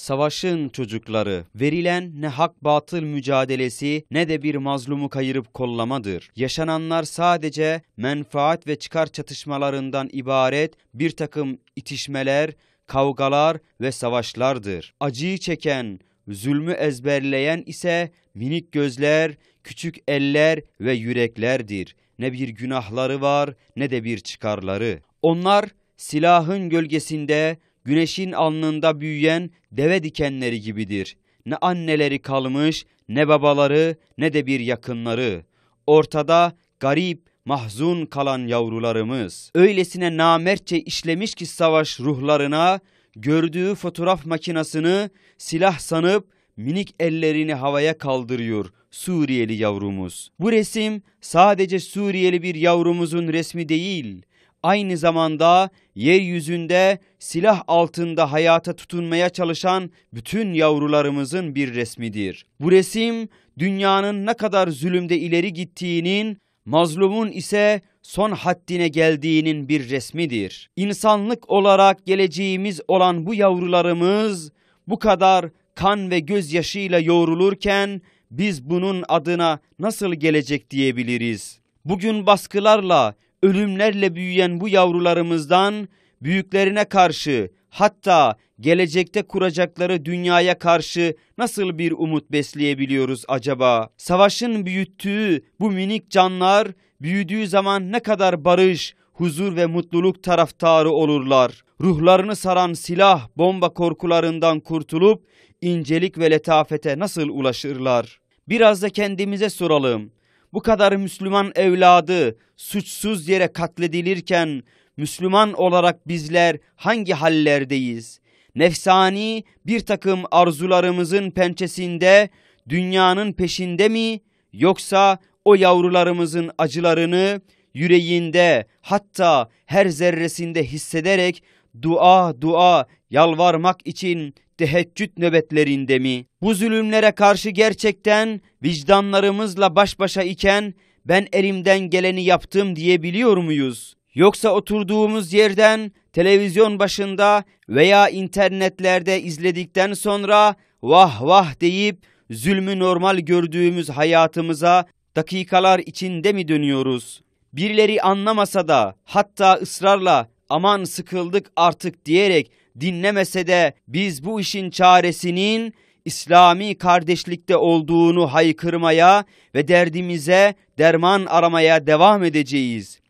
savaşın çocukları. Verilen ne hak batıl mücadelesi ne de bir mazlumu kayırıp kollamadır. Yaşananlar sadece menfaat ve çıkar çatışmalarından ibaret bir takım itişmeler, kavgalar ve savaşlardır. Acıyı çeken, zulmü ezberleyen ise minik gözler, küçük eller ve yüreklerdir. Ne bir günahları var ne de bir çıkarları. Onlar silahın gölgesinde güneşin alnında büyüyen deve dikenleri gibidir. Ne anneleri kalmış, ne babaları, ne de bir yakınları. Ortada garip, mahzun kalan yavrularımız. Öylesine namertçe işlemiş ki savaş ruhlarına, gördüğü fotoğraf makinasını silah sanıp minik ellerini havaya kaldırıyor Suriyeli yavrumuz. Bu resim sadece Suriyeli bir yavrumuzun resmi değil, aynı zamanda yeryüzünde silah altında hayata tutunmaya çalışan bütün yavrularımızın bir resmidir. Bu resim dünyanın ne kadar zulümde ileri gittiğinin, mazlumun ise son haddine geldiğinin bir resmidir. İnsanlık olarak geleceğimiz olan bu yavrularımız bu kadar kan ve gözyaşıyla yoğrulurken biz bunun adına nasıl gelecek diyebiliriz? Bugün baskılarla, ölümlerle büyüyen bu yavrularımızdan büyüklerine karşı hatta gelecekte kuracakları dünyaya karşı nasıl bir umut besleyebiliyoruz acaba? Savaşın büyüttüğü bu minik canlar büyüdüğü zaman ne kadar barış, huzur ve mutluluk taraftarı olurlar. Ruhlarını saran silah, bomba korkularından kurtulup incelik ve letafete nasıl ulaşırlar? Biraz da kendimize soralım bu kadar Müslüman evladı suçsuz yere katledilirken Müslüman olarak bizler hangi hallerdeyiz? Nefsani bir takım arzularımızın pençesinde dünyanın peşinde mi yoksa o yavrularımızın acılarını yüreğinde hatta her zerresinde hissederek dua dua yalvarmak için teheccüd nöbetlerinde mi? Bu zulümlere karşı gerçekten vicdanlarımızla baş başa iken ben elimden geleni yaptım diyebiliyor muyuz? Yoksa oturduğumuz yerden televizyon başında veya internetlerde izledikten sonra vah vah deyip zulmü normal gördüğümüz hayatımıza dakikalar içinde mi dönüyoruz? Birileri anlamasa da hatta ısrarla aman sıkıldık artık diyerek dinlemese de biz bu işin çaresinin İslami kardeşlikte olduğunu haykırmaya ve derdimize derman aramaya devam edeceğiz.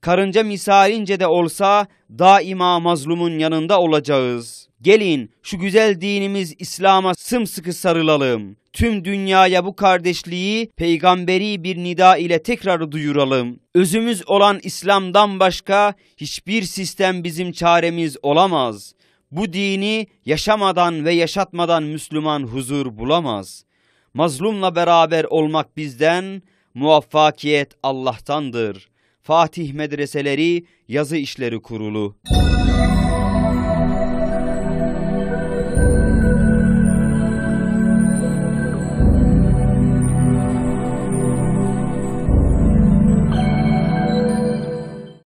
Karınca misalince de olsa daima mazlumun yanında olacağız. Gelin şu güzel dinimiz İslam'a sımsıkı sarılalım tüm dünyaya bu kardeşliği peygamberi bir nida ile tekrar duyuralım. Özümüz olan İslam'dan başka hiçbir sistem bizim çaremiz olamaz. Bu dini yaşamadan ve yaşatmadan Müslüman huzur bulamaz. Mazlumla beraber olmak bizden, muvaffakiyet Allah'tandır. Fatih Medreseleri Yazı İşleri Kurulu